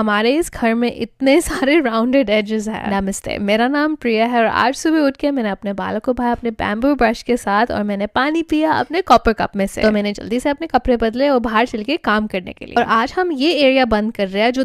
हमारे इस घर में इतने सारे राउंडेड एजेस हैं नमस्ते मेरा नाम प्रिया है और आज सुबह उठ के मैंने अपने बालों को भाया अपने बैम्बू ब्रश के साथ और मैंने पानी पिया अपने कॉपर कप में से तो मैंने जल्दी से अपने कपड़े बदले और बाहर चल के काम करने के लिए और आज हम ये एरिया बंद कर रहे हैं जो